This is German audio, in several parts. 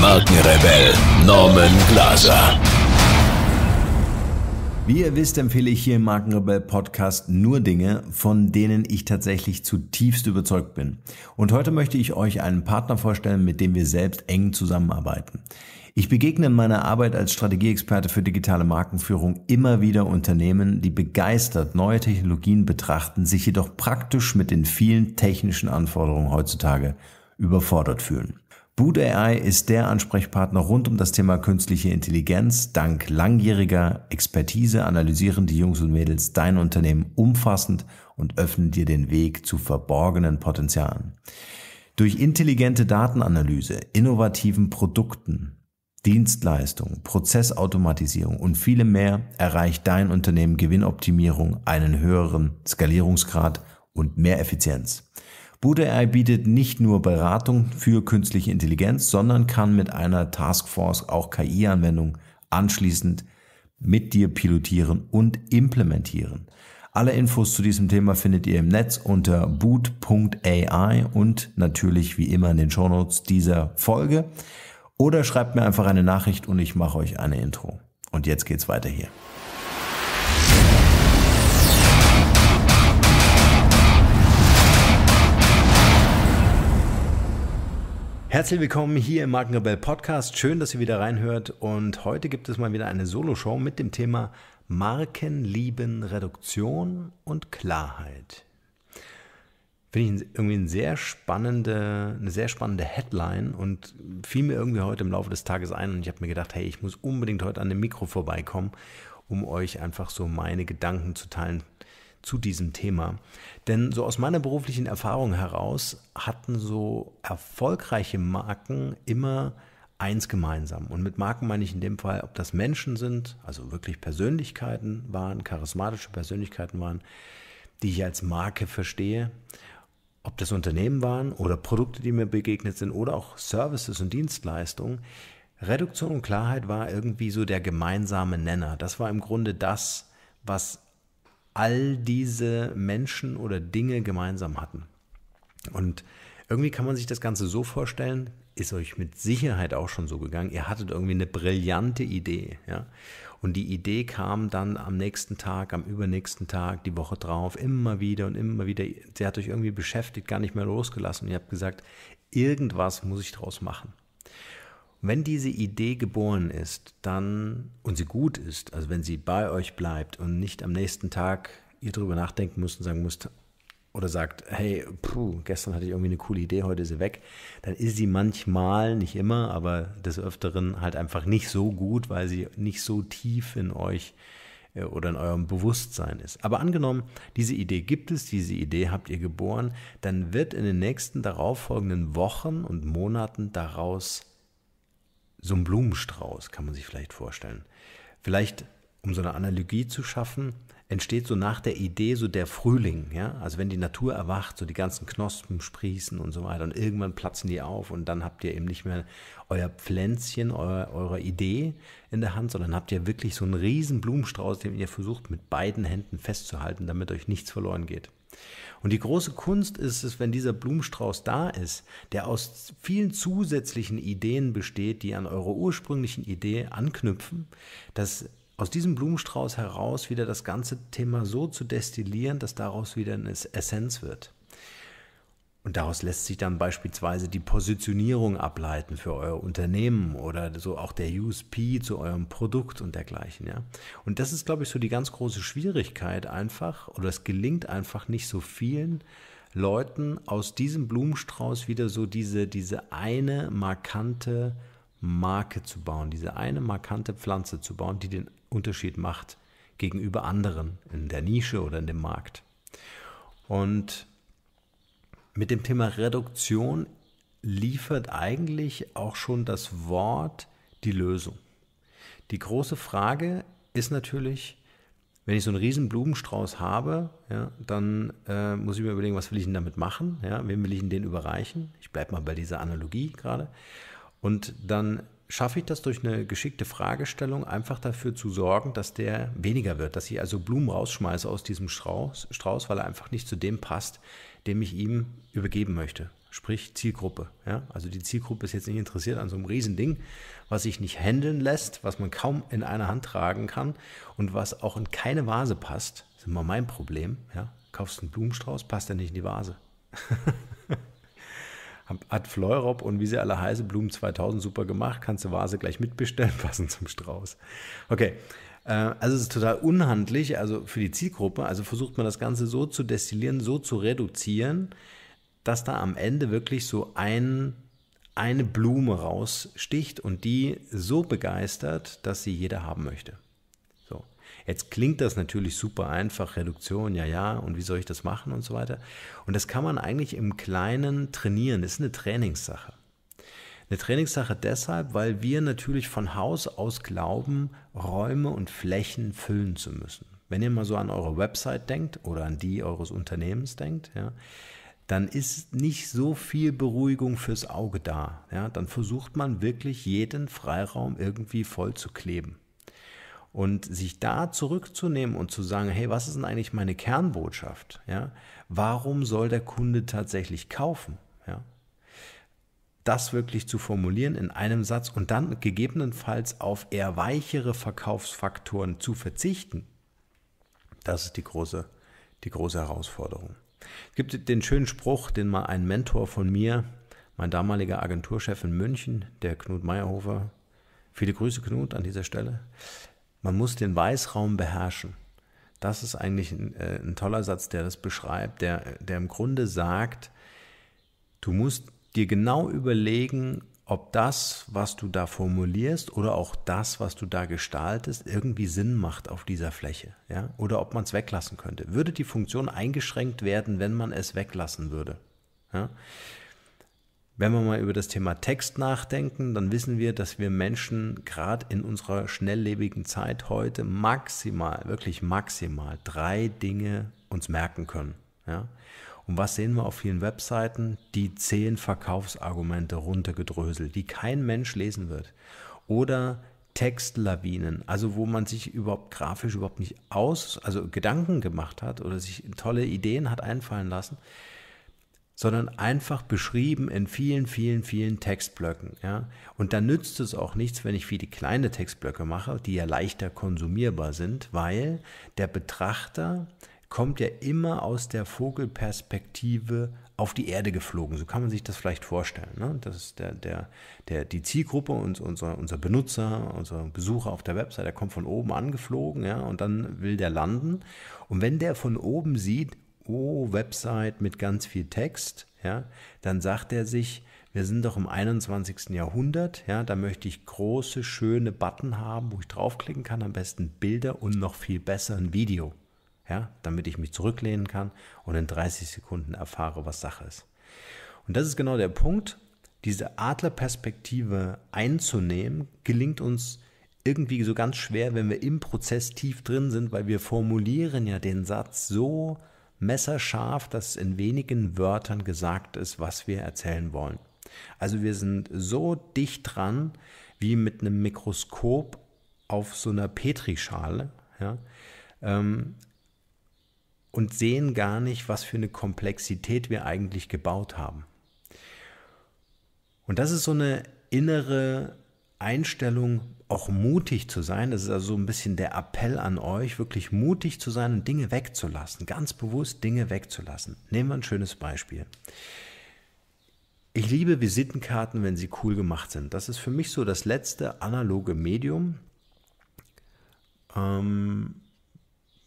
Markenrebell Norman Glaser. Wie ihr wisst, empfehle ich hier im Markenrebell Podcast nur Dinge, von denen ich tatsächlich zutiefst überzeugt bin. Und heute möchte ich euch einen Partner vorstellen, mit dem wir selbst eng zusammenarbeiten. Ich begegne in meiner Arbeit als Strategieexperte für digitale Markenführung immer wieder Unternehmen, die begeistert neue Technologien betrachten, sich jedoch praktisch mit den vielen technischen Anforderungen heutzutage überfordert fühlen. Boot AI ist der Ansprechpartner rund um das Thema künstliche Intelligenz. Dank langjähriger Expertise analysieren die Jungs und Mädels dein Unternehmen umfassend und öffnen dir den Weg zu verborgenen Potenzialen. Durch intelligente Datenanalyse, innovativen Produkten, Dienstleistungen, Prozessautomatisierung und viele mehr erreicht dein Unternehmen Gewinnoptimierung, einen höheren Skalierungsgrad und mehr Effizienz. Bude bietet nicht nur Beratung für künstliche Intelligenz, sondern kann mit einer Taskforce auch KI-Anwendungen anschließend mit dir pilotieren und implementieren. Alle Infos zu diesem Thema findet ihr im Netz unter boot.ai und natürlich wie immer in den Shownotes dieser Folge. Oder schreibt mir einfach eine Nachricht und ich mache euch eine Intro. Und jetzt geht's weiter hier. Herzlich willkommen hier im Markenrebell Podcast. Schön, dass ihr wieder reinhört. Und heute gibt es mal wieder eine Solo-Show mit dem Thema Markenlieben, Reduktion und Klarheit. Finde ich irgendwie eine sehr spannende, eine sehr spannende Headline und fiel mir irgendwie heute im Laufe des Tages ein. Und ich habe mir gedacht, hey, ich muss unbedingt heute an dem Mikro vorbeikommen, um euch einfach so meine Gedanken zu teilen zu diesem Thema. Denn so aus meiner beruflichen Erfahrung heraus hatten so erfolgreiche Marken immer eins gemeinsam. Und mit Marken meine ich in dem Fall, ob das Menschen sind, also wirklich Persönlichkeiten waren, charismatische Persönlichkeiten waren, die ich als Marke verstehe, ob das Unternehmen waren oder Produkte, die mir begegnet sind oder auch Services und Dienstleistungen. Reduktion und Klarheit war irgendwie so der gemeinsame Nenner. Das war im Grunde das, was all diese Menschen oder Dinge gemeinsam hatten. Und irgendwie kann man sich das Ganze so vorstellen, ist euch mit Sicherheit auch schon so gegangen, ihr hattet irgendwie eine brillante Idee. Ja? Und die Idee kam dann am nächsten Tag, am übernächsten Tag, die Woche drauf, immer wieder und immer wieder. Sie hat euch irgendwie beschäftigt, gar nicht mehr losgelassen. Und ihr habt gesagt, irgendwas muss ich draus machen. Wenn diese Idee geboren ist, dann und sie gut ist, also wenn sie bei euch bleibt und nicht am nächsten Tag ihr drüber nachdenken müsst und sagen müsst, oder sagt, hey, puh, gestern hatte ich irgendwie eine coole Idee, heute ist sie weg, dann ist sie manchmal, nicht immer, aber des Öfteren halt einfach nicht so gut, weil sie nicht so tief in euch äh, oder in eurem Bewusstsein ist. Aber angenommen, diese Idee gibt es, diese Idee habt ihr geboren, dann wird in den nächsten darauffolgenden Wochen und Monaten daraus so ein Blumenstrauß, kann man sich vielleicht vorstellen. Vielleicht, um so eine Analogie zu schaffen, entsteht so nach der Idee so der Frühling, ja? Also wenn die Natur erwacht, so die ganzen Knospen sprießen und so weiter und irgendwann platzen die auf und dann habt ihr eben nicht mehr euer Pflänzchen, euer, eure Idee in der Hand, sondern habt ihr wirklich so einen riesen Blumenstrauß, den ihr versucht mit beiden Händen festzuhalten, damit euch nichts verloren geht. Und die große Kunst ist es, wenn dieser Blumenstrauß da ist, der aus vielen zusätzlichen Ideen besteht, die an eure ursprünglichen Idee anknüpfen, dass aus diesem Blumenstrauß heraus wieder das ganze Thema so zu destillieren, dass daraus wieder eine Essenz wird. Und daraus lässt sich dann beispielsweise die Positionierung ableiten für euer Unternehmen oder so auch der USP zu eurem Produkt und dergleichen. Ja? Und das ist, glaube ich, so die ganz große Schwierigkeit einfach oder es gelingt einfach nicht so vielen Leuten aus diesem Blumenstrauß wieder so diese, diese eine markante Marke zu bauen, diese eine markante Pflanze zu bauen, die den Unterschied macht gegenüber anderen in der Nische oder in dem Markt. Und mit dem Thema Reduktion liefert eigentlich auch schon das Wort die Lösung. Die große Frage ist natürlich, wenn ich so einen riesen Blumenstrauß habe, ja, dann äh, muss ich mir überlegen, was will ich denn damit machen? Ja, wem will ich denn den überreichen? Ich bleibe mal bei dieser Analogie gerade. Und dann schaffe ich das durch eine geschickte Fragestellung einfach dafür zu sorgen, dass der weniger wird, dass ich also Blumen rausschmeiße aus diesem Strauß, Strauß weil er einfach nicht zu dem passt, dem ich ihm übergeben möchte. Sprich Zielgruppe. Ja? Also die Zielgruppe ist jetzt nicht interessiert an so einem Riesending, was sich nicht handeln lässt, was man kaum in einer Hand tragen kann und was auch in keine Vase passt. Das ist immer mein Problem. Ja? Kaufst einen Blumenstrauß, passt er nicht in die Vase. Hat Fleurop und wie sie alle heißen, Blumen 2000 super gemacht, kannst du Vase gleich mitbestellen, passend zum Strauß. Okay, äh, also es ist total unhandlich, also für die Zielgruppe. Also versucht man das Ganze so zu destillieren, so zu reduzieren, dass da am Ende wirklich so ein, eine Blume raussticht und die so begeistert, dass sie jeder haben möchte. So. Jetzt klingt das natürlich super einfach, Reduktion, ja, ja, und wie soll ich das machen und so weiter. Und das kann man eigentlich im Kleinen trainieren. Das ist eine Trainingssache. Eine Trainingssache deshalb, weil wir natürlich von Haus aus glauben, Räume und Flächen füllen zu müssen. Wenn ihr mal so an eure Website denkt oder an die eures Unternehmens denkt, ja, dann ist nicht so viel Beruhigung fürs Auge da. Ja, dann versucht man wirklich jeden Freiraum irgendwie voll zu kleben. Und sich da zurückzunehmen und zu sagen, hey, was ist denn eigentlich meine Kernbotschaft? Ja, warum soll der Kunde tatsächlich kaufen? Ja, das wirklich zu formulieren in einem Satz und dann gegebenenfalls auf eher weichere Verkaufsfaktoren zu verzichten, das ist die große, die große Herausforderung. Es gibt den schönen Spruch, den mal ein Mentor von mir, mein damaliger Agenturchef in München, der Knut Meyerhofer, viele Grüße Knut an dieser Stelle, man muss den Weißraum beherrschen. Das ist eigentlich ein, äh, ein toller Satz, der das beschreibt, der, der im Grunde sagt, du musst dir genau überlegen, ob das, was du da formulierst oder auch das, was du da gestaltest, irgendwie Sinn macht auf dieser Fläche, ja? Oder ob man es weglassen könnte. Würde die Funktion eingeschränkt werden, wenn man es weglassen würde? Ja? Wenn wir mal über das Thema Text nachdenken, dann wissen wir, dass wir Menschen gerade in unserer schnelllebigen Zeit heute maximal, wirklich maximal drei Dinge uns merken können. Ja? Und was sehen wir auf vielen Webseiten? Die zehn Verkaufsargumente runtergedröselt, die kein Mensch lesen wird. Oder Textlawinen, also wo man sich überhaupt grafisch überhaupt nicht aus, also Gedanken gemacht hat oder sich tolle Ideen hat einfallen lassen, sondern einfach beschrieben in vielen, vielen, vielen Textblöcken. Ja? Und da nützt es auch nichts, wenn ich viele kleine Textblöcke mache, die ja leichter konsumierbar sind, weil der Betrachter kommt ja immer aus der Vogelperspektive auf die Erde geflogen. So kann man sich das vielleicht vorstellen. Ne? Das ist der, der, der, die Zielgruppe, und unser, unser Benutzer, unser Besucher auf der Website, der kommt von oben angeflogen ja, und dann will der landen. Und wenn der von oben sieht, oh, Website mit ganz viel Text, ja, dann sagt er sich, wir sind doch im 21. Jahrhundert, ja, da möchte ich große, schöne Button haben, wo ich draufklicken kann, am besten Bilder und noch viel besser ein Video ja, damit ich mich zurücklehnen kann und in 30 Sekunden erfahre, was Sache ist. Und das ist genau der Punkt. Diese Adlerperspektive einzunehmen, gelingt uns irgendwie so ganz schwer, wenn wir im Prozess tief drin sind, weil wir formulieren ja den Satz so messerscharf, dass in wenigen Wörtern gesagt ist, was wir erzählen wollen. Also wir sind so dicht dran, wie mit einem Mikroskop auf so einer Petrischale, ja, ähm, und sehen gar nicht, was für eine Komplexität wir eigentlich gebaut haben. Und das ist so eine innere Einstellung, auch mutig zu sein. Das ist also so ein bisschen der Appell an euch, wirklich mutig zu sein und Dinge wegzulassen, ganz bewusst Dinge wegzulassen. Nehmen wir ein schönes Beispiel. Ich liebe Visitenkarten, wenn sie cool gemacht sind. Das ist für mich so das letzte analoge Medium. Ähm,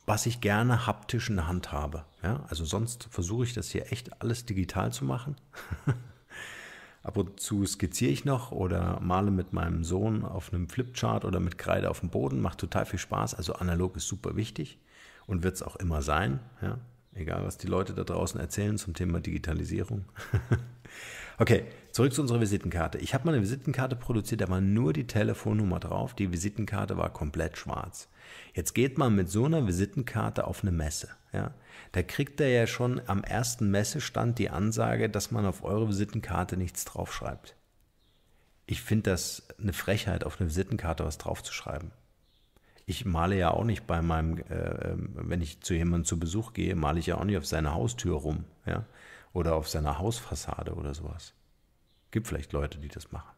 was ich gerne haptisch in der Hand habe. Ja, also sonst versuche ich das hier echt alles digital zu machen. Ab und zu skizziere ich noch oder male mit meinem Sohn auf einem Flipchart oder mit Kreide auf dem Boden. Macht total viel Spaß. Also analog ist super wichtig und wird es auch immer sein. Ja. Egal, was die Leute da draußen erzählen zum Thema Digitalisierung. okay, zurück zu unserer Visitenkarte. Ich habe mal eine Visitenkarte produziert, da war nur die Telefonnummer drauf. Die Visitenkarte war komplett schwarz. Jetzt geht man mit so einer Visitenkarte auf eine Messe. Ja? Da kriegt er ja schon am ersten Messestand die Ansage, dass man auf eure Visitenkarte nichts draufschreibt. Ich finde das eine Frechheit, auf eine Visitenkarte was draufzuschreiben ich male ja auch nicht bei meinem, äh, ähm, wenn ich zu jemandem zu Besuch gehe, male ich ja auch nicht auf seiner Haustür rum, ja, oder auf seiner Hausfassade oder sowas. Gibt vielleicht Leute, die das machen.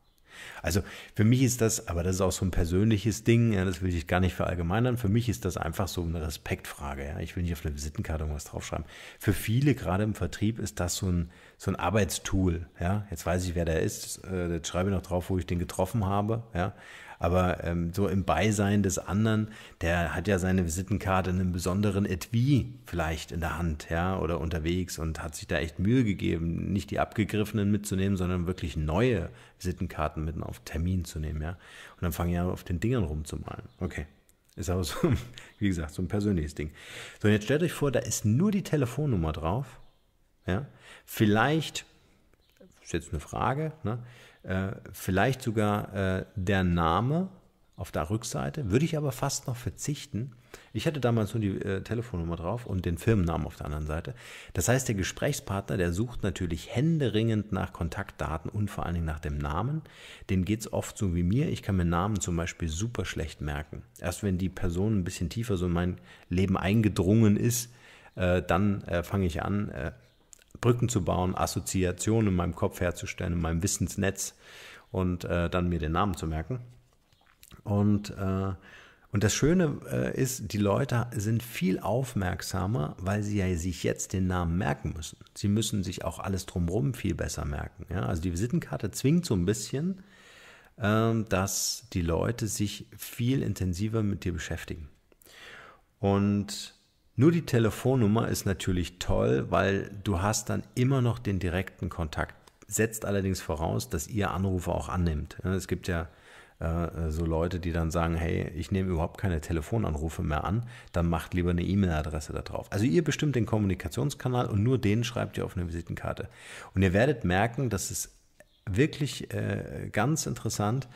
Also für mich ist das, aber das ist auch so ein persönliches Ding, ja, das will ich gar nicht verallgemeinern. Für mich ist das einfach so eine Respektfrage. Ja. Ich will nicht auf eine Visitenkarte irgendwas draufschreiben. Für viele, gerade im Vertrieb, ist das so ein, so ein Arbeitstool. Ja. Jetzt weiß ich, wer der ist. Äh, jetzt schreibe ich noch drauf, wo ich den getroffen habe. Ja aber ähm, so im Beisein des anderen, der hat ja seine Visitenkarte in einem besonderen Etui vielleicht in der Hand, ja, oder unterwegs und hat sich da echt Mühe gegeben, nicht die abgegriffenen mitzunehmen, sondern wirklich neue Visitenkarten mit auf Termin zu nehmen, ja. Und dann fangen ja auf den Dingern rumzumalen. Okay. Ist aber so, wie gesagt, so ein persönliches Ding. So, und jetzt stellt euch vor, da ist nur die Telefonnummer drauf. Ja? Vielleicht, ist jetzt eine Frage, ne? Äh, vielleicht sogar äh, der Name auf der Rückseite, würde ich aber fast noch verzichten. Ich hatte damals nur die äh, Telefonnummer drauf und den Firmennamen auf der anderen Seite. Das heißt, der Gesprächspartner, der sucht natürlich händeringend nach Kontaktdaten und vor allen Dingen nach dem Namen. Den geht es oft so wie mir. Ich kann mir Namen zum Beispiel super schlecht merken. Erst wenn die Person ein bisschen tiefer so in mein Leben eingedrungen ist, äh, dann äh, fange ich an, äh, Brücken zu bauen, Assoziationen in meinem Kopf herzustellen, in meinem Wissensnetz und äh, dann mir den Namen zu merken. Und, äh, und das Schöne äh, ist, die Leute sind viel aufmerksamer, weil sie ja sich jetzt den Namen merken müssen. Sie müssen sich auch alles drumherum viel besser merken. Ja? Also die Visitenkarte zwingt so ein bisschen, ähm, dass die Leute sich viel intensiver mit dir beschäftigen. Und nur die Telefonnummer ist natürlich toll, weil du hast dann immer noch den direkten Kontakt. Setzt allerdings voraus, dass ihr Anrufe auch annimmt. Es gibt ja äh, äh, so Leute, die dann sagen, hey, ich nehme überhaupt keine Telefonanrufe mehr an, dann macht lieber eine E-Mail-Adresse da drauf. Also ihr bestimmt den Kommunikationskanal und nur den schreibt ihr auf eine Visitenkarte. Und ihr werdet merken, dass es wirklich äh, ganz interessant,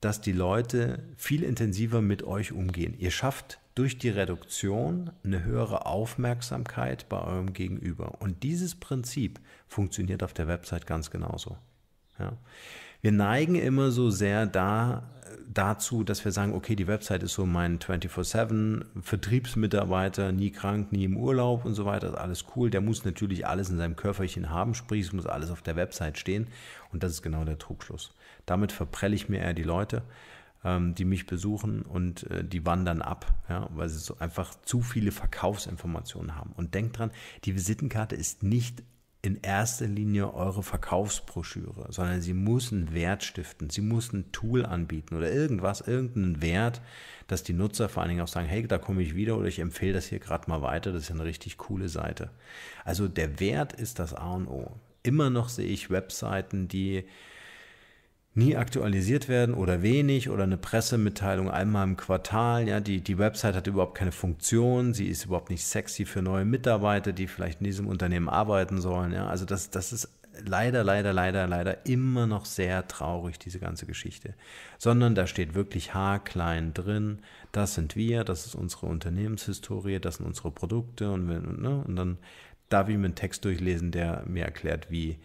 dass die Leute viel intensiver mit euch umgehen. Ihr schafft durch die Reduktion eine höhere Aufmerksamkeit bei eurem Gegenüber. Und dieses Prinzip funktioniert auf der Website ganz genauso. Ja. Wir neigen immer so sehr da, dazu, dass wir sagen, okay, die Website ist so mein 24-7 Vertriebsmitarbeiter, nie krank, nie im Urlaub und so weiter, ist alles cool. Der muss natürlich alles in seinem Körperchen haben, sprich, es muss alles auf der Website stehen. Und das ist genau der Trugschluss. Damit verprelle ich mir eher die Leute ähm, die mich besuchen und äh, die wandern ab, ja, weil sie so einfach zu viele Verkaufsinformationen haben. Und denkt dran, die Visitenkarte ist nicht in erster Linie eure Verkaufsbroschüre, sondern sie muss einen Wert stiften, sie muss ein Tool anbieten oder irgendwas, irgendeinen Wert, dass die Nutzer vor allen Dingen auch sagen, hey, da komme ich wieder oder ich empfehle das hier gerade mal weiter, das ist ja eine richtig coole Seite. Also der Wert ist das A und O. Immer noch sehe ich Webseiten, die nie aktualisiert werden oder wenig oder eine Pressemitteilung einmal im Quartal. Ja, die, die Website hat überhaupt keine Funktion, sie ist überhaupt nicht sexy für neue Mitarbeiter, die vielleicht in diesem Unternehmen arbeiten sollen. Ja, also das, das ist leider, leider, leider, leider immer noch sehr traurig, diese ganze Geschichte. Sondern da steht wirklich haarklein drin, das sind wir, das ist unsere Unternehmenshistorie, das sind unsere Produkte und, und, ne? und dann darf ich mir einen Text durchlesen, der mir erklärt, wie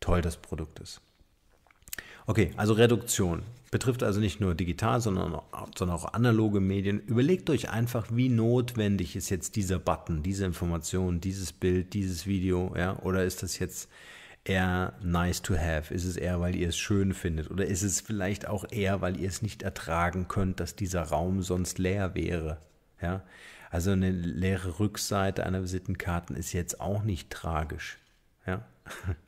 toll das Produkt ist. Okay, also Reduktion. Betrifft also nicht nur digital, sondern auch, sondern auch analoge Medien. Überlegt euch einfach, wie notwendig ist jetzt dieser Button, diese Information, dieses Bild, dieses Video, ja? Oder ist das jetzt eher nice to have? Ist es eher, weil ihr es schön findet? Oder ist es vielleicht auch eher, weil ihr es nicht ertragen könnt, dass dieser Raum sonst leer wäre? Ja? Also eine leere Rückseite einer Visitenkarten ist jetzt auch nicht tragisch. Ja?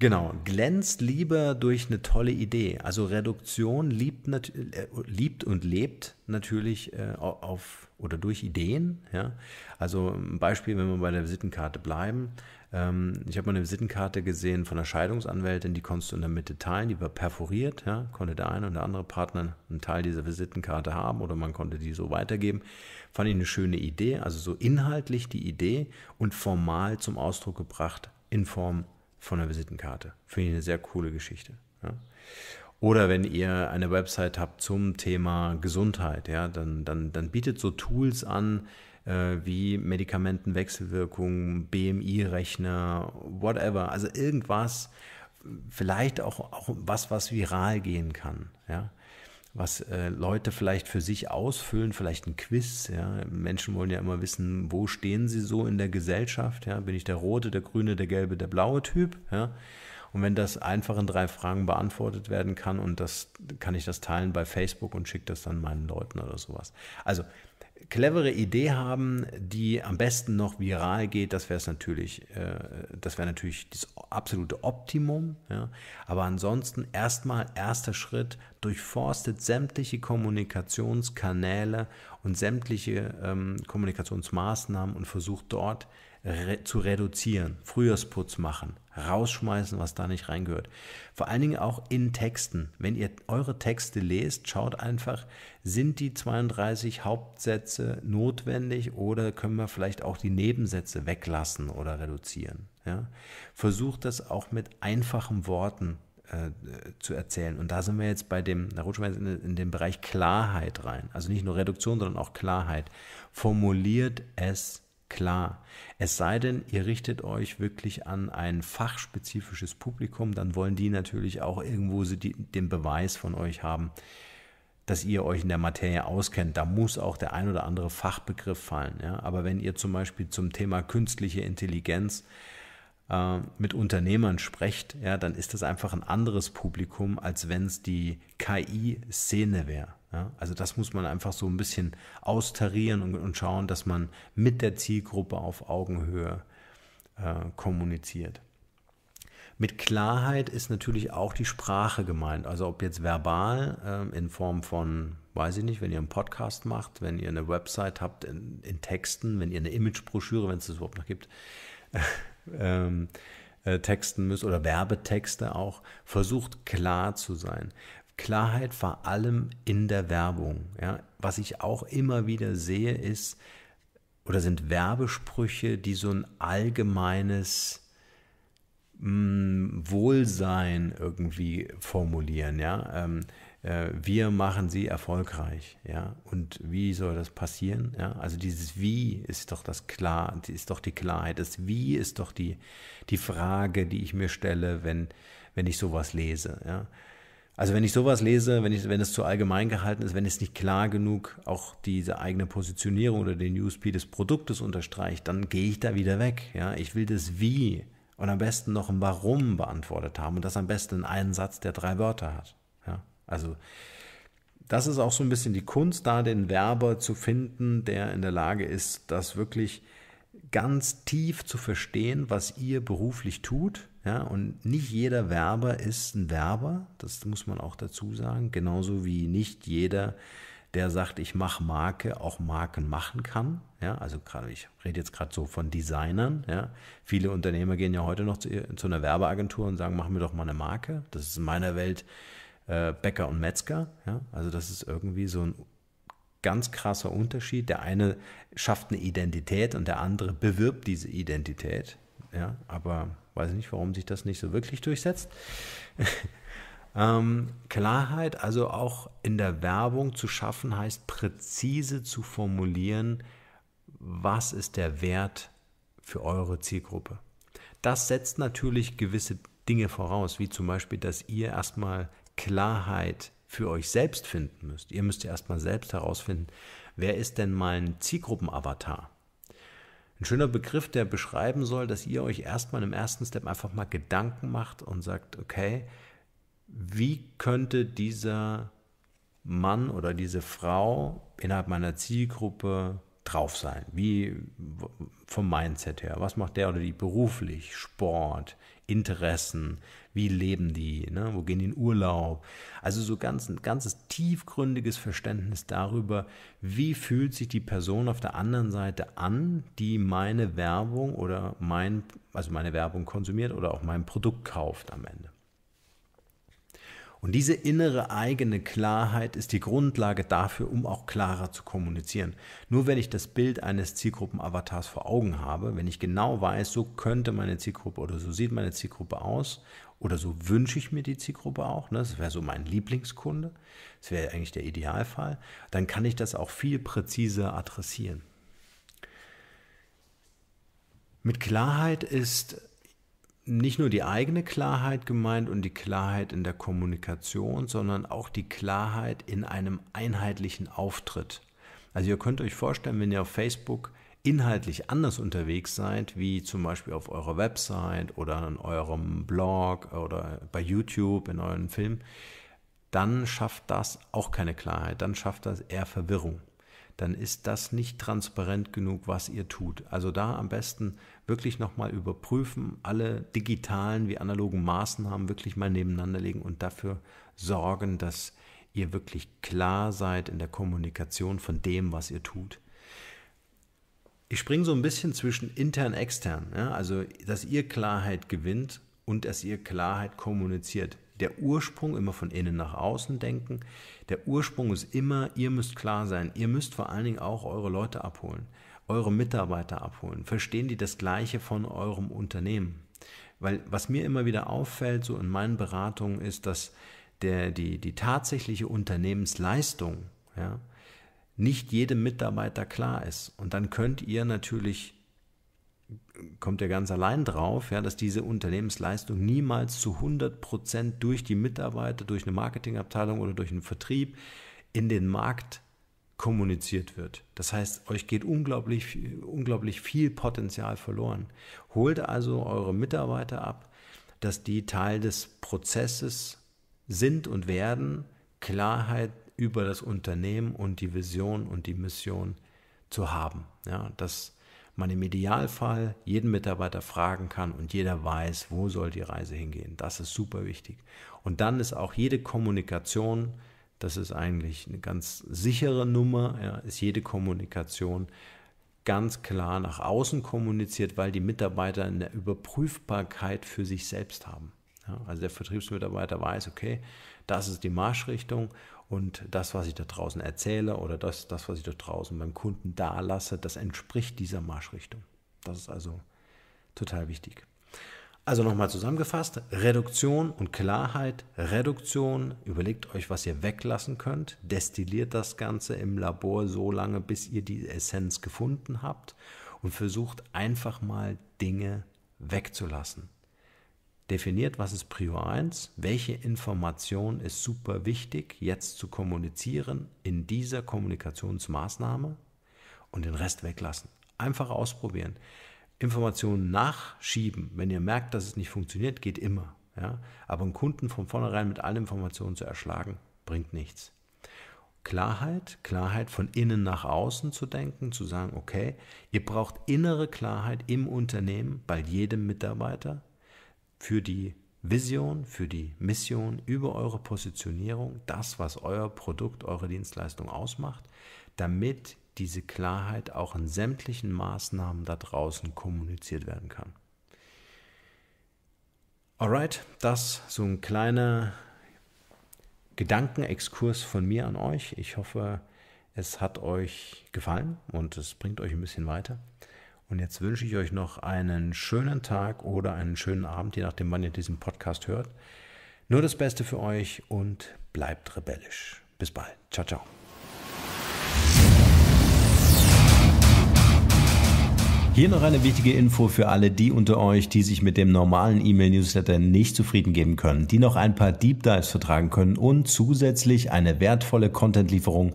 Genau, glänzt lieber durch eine tolle Idee. Also Reduktion liebt, äh, liebt und lebt natürlich äh, auf oder durch Ideen. Ja? Also ein Beispiel, wenn wir bei der Visitenkarte bleiben. Ähm, ich habe mal eine Visitenkarte gesehen von einer Scheidungsanwältin, die konntest du in der Mitte teilen, die war perforiert, ja? konnte der eine oder andere Partner einen Teil dieser Visitenkarte haben oder man konnte die so weitergeben. Fand ich eine schöne Idee, also so inhaltlich die Idee und formal zum Ausdruck gebracht in Form von der Visitenkarte. Finde ich eine sehr coole Geschichte. Ja. Oder wenn ihr eine Website habt zum Thema Gesundheit, ja, dann, dann, dann bietet so Tools an, äh, wie Medikamentenwechselwirkungen, BMI-Rechner, whatever. Also irgendwas, vielleicht auch, auch was, was viral gehen kann. Ja? was äh, Leute vielleicht für sich ausfüllen, vielleicht ein Quiz. Ja? Menschen wollen ja immer wissen, wo stehen sie so in der Gesellschaft. Ja? Bin ich der rote, der grüne, der gelbe, der blaue Typ? Ja? Und wenn das einfach in drei Fragen beantwortet werden kann und das kann ich das teilen bei Facebook und schicke das dann meinen Leuten oder sowas. Also clevere Idee haben, die am besten noch viral geht, das wäre natürlich, äh, das wäre natürlich das absolute Optimum. Ja? Aber ansonsten erstmal erster Schritt, durchforstet sämtliche Kommunikationskanäle und sämtliche ähm, Kommunikationsmaßnahmen und versucht dort re zu reduzieren, Frühjahrsputz machen, rausschmeißen, was da nicht reingehört. Vor allen Dingen auch in Texten. Wenn ihr eure Texte lest, schaut einfach, sind die 32 Hauptsätze notwendig oder können wir vielleicht auch die Nebensätze weglassen oder reduzieren. Ja? Versucht das auch mit einfachen Worten äh, zu erzählen. Und da sind wir jetzt bei dem, da rutschen wir jetzt in, in den Bereich Klarheit rein. Also nicht nur Reduktion, sondern auch Klarheit. Formuliert es klar. Es sei denn, ihr richtet euch wirklich an ein fachspezifisches Publikum, dann wollen die natürlich auch irgendwo den Beweis von euch haben, dass ihr euch in der Materie auskennt. Da muss auch der ein oder andere Fachbegriff fallen. Ja? Aber wenn ihr zum Beispiel zum Thema künstliche Intelligenz ähm, mit Unternehmern sprecht, ja, dann ist das einfach ein anderes Publikum, als wenn es die KI-Szene wäre. Ja, also das muss man einfach so ein bisschen austarieren und, und schauen, dass man mit der Zielgruppe auf Augenhöhe äh, kommuniziert. Mit Klarheit ist natürlich auch die Sprache gemeint. Also ob jetzt verbal äh, in Form von, weiß ich nicht, wenn ihr einen Podcast macht, wenn ihr eine Website habt in, in Texten, wenn ihr eine Imagebroschüre, wenn es das überhaupt noch gibt, ähm, äh, texten müsst oder Werbetexte auch, versucht klar zu sein. Klarheit vor allem in der Werbung. Ja? Was ich auch immer wieder sehe, ist oder sind Werbesprüche, die so ein allgemeines mh, hm, Wohlsein irgendwie formulieren. Ja? Ähm, äh, wir machen sie erfolgreich, ja. Und wie soll das passieren? Ja? Also dieses Wie ist doch das klar, ist doch die Klarheit. Das Wie ist doch die, die Frage, die ich mir stelle, wenn, wenn ich sowas lese, ja. Also wenn ich sowas lese, wenn ich, wenn es zu allgemein gehalten ist, wenn es nicht klar genug auch diese eigene Positionierung oder den USP des Produktes unterstreicht, dann gehe ich da wieder weg, ja. Ich will das Wie und am besten noch ein Warum beantwortet haben und das am besten in einem Satz, der drei Wörter hat. Also das ist auch so ein bisschen die Kunst, da den Werber zu finden, der in der Lage ist, das wirklich ganz tief zu verstehen, was ihr beruflich tut. Ja, und nicht jeder Werber ist ein Werber, das muss man auch dazu sagen, genauso wie nicht jeder, der sagt, ich mache Marke, auch Marken machen kann. Ja, also gerade ich rede jetzt gerade so von Designern. Ja. Viele Unternehmer gehen ja heute noch zu, zu einer Werbeagentur und sagen, mach mir doch mal eine Marke. Das ist in meiner Welt äh, Bäcker und Metzger. Ja? Also das ist irgendwie so ein ganz krasser Unterschied. Der eine schafft eine Identität und der andere bewirbt diese Identität. Ja? Aber weiß nicht, warum sich das nicht so wirklich durchsetzt. ähm, Klarheit, also auch in der Werbung zu schaffen, heißt präzise zu formulieren, was ist der Wert für eure Zielgruppe. Das setzt natürlich gewisse Dinge voraus, wie zum Beispiel, dass ihr erstmal Klarheit für euch selbst finden müsst. Ihr müsst ja erstmal selbst herausfinden, wer ist denn mein Zielgruppenavatar? Ein schöner Begriff, der beschreiben soll, dass ihr euch erstmal im ersten Step einfach mal Gedanken macht und sagt, okay, wie könnte dieser Mann oder diese Frau innerhalb meiner Zielgruppe drauf sein? Wie vom Mindset her? Was macht der oder die beruflich? Sport, Interessen, wie leben die, ne? wo gehen die in Urlaub. Also so ganz, ein ganzes tiefgründiges Verständnis darüber, wie fühlt sich die Person auf der anderen Seite an, die meine Werbung oder mein, also meine Werbung konsumiert oder auch mein Produkt kauft am Ende. Und diese innere eigene Klarheit ist die Grundlage dafür, um auch klarer zu kommunizieren. Nur wenn ich das Bild eines Zielgruppen-Avatars vor Augen habe, wenn ich genau weiß, so könnte meine Zielgruppe oder so sieht meine Zielgruppe aus oder so wünsche ich mir die Zielgruppe auch, ne? das wäre so mein Lieblingskunde, das wäre eigentlich der Idealfall, dann kann ich das auch viel präziser adressieren. Mit Klarheit ist nicht nur die eigene Klarheit gemeint und die Klarheit in der Kommunikation, sondern auch die Klarheit in einem einheitlichen Auftritt. Also ihr könnt euch vorstellen, wenn ihr auf Facebook inhaltlich anders unterwegs seid, wie zum Beispiel auf eurer Website oder in eurem Blog oder bei YouTube, in euren Filmen, dann schafft das auch keine Klarheit, dann schafft das eher Verwirrung dann ist das nicht transparent genug, was ihr tut. Also da am besten wirklich nochmal überprüfen, alle digitalen wie analogen Maßnahmen wirklich mal nebeneinander legen und dafür sorgen, dass ihr wirklich klar seid in der Kommunikation von dem, was ihr tut. Ich springe so ein bisschen zwischen intern und extern, ja? also dass ihr Klarheit gewinnt und dass ihr Klarheit kommuniziert. Der Ursprung immer von innen nach außen denken der Ursprung ist immer, ihr müsst klar sein, ihr müsst vor allen Dingen auch eure Leute abholen, eure Mitarbeiter abholen. Verstehen die das Gleiche von eurem Unternehmen? Weil was mir immer wieder auffällt, so in meinen Beratungen, ist, dass der, die, die tatsächliche Unternehmensleistung ja, nicht jedem Mitarbeiter klar ist. Und dann könnt ihr natürlich kommt er ganz allein drauf, ja, dass diese Unternehmensleistung niemals zu 100 Prozent durch die Mitarbeiter, durch eine Marketingabteilung oder durch einen Vertrieb in den Markt kommuniziert wird. Das heißt, euch geht unglaublich, unglaublich viel Potenzial verloren. Holt also eure Mitarbeiter ab, dass die Teil des Prozesses sind und werden, Klarheit über das Unternehmen und die Vision und die Mission zu haben. Ja, das man im Idealfall jeden Mitarbeiter fragen kann und jeder weiß, wo soll die Reise hingehen. Das ist super wichtig. Und dann ist auch jede Kommunikation, das ist eigentlich eine ganz sichere Nummer, ja, ist jede Kommunikation ganz klar nach außen kommuniziert, weil die Mitarbeiter eine Überprüfbarkeit für sich selbst haben. Ja, also der Vertriebsmitarbeiter weiß, okay, das ist die Marschrichtung und das, was ich da draußen erzähle oder das, das was ich da draußen beim Kunden da lasse, das entspricht dieser Marschrichtung. Das ist also total wichtig. Also nochmal zusammengefasst, Reduktion und Klarheit. Reduktion, überlegt euch, was ihr weglassen könnt, destilliert das Ganze im Labor so lange, bis ihr die Essenz gefunden habt und versucht einfach mal Dinge wegzulassen definiert, was ist Prior 1, welche Information ist super wichtig, jetzt zu kommunizieren in dieser Kommunikationsmaßnahme und den Rest weglassen. Einfach ausprobieren. Informationen nachschieben, wenn ihr merkt, dass es nicht funktioniert, geht immer. Ja? Aber einen Kunden von vornherein mit allen Informationen zu erschlagen, bringt nichts. Klarheit, Klarheit von innen nach außen zu denken, zu sagen, okay, ihr braucht innere Klarheit im Unternehmen bei jedem Mitarbeiter, für die Vision, für die Mission, über eure Positionierung, das, was euer Produkt, eure Dienstleistung ausmacht, damit diese Klarheit auch in sämtlichen Maßnahmen da draußen kommuniziert werden kann. Alright, das so ein kleiner Gedankenexkurs von mir an euch. Ich hoffe, es hat euch gefallen und es bringt euch ein bisschen weiter. Und jetzt wünsche ich euch noch einen schönen Tag oder einen schönen Abend, je nachdem, wann ihr diesen Podcast hört. Nur das Beste für euch und bleibt rebellisch. Bis bald. Ciao, ciao. Hier noch eine wichtige Info für alle die unter euch, die sich mit dem normalen E-Mail-Newsletter nicht zufrieden geben können, die noch ein paar Deep Dives vertragen können und zusätzlich eine wertvolle Content-Lieferung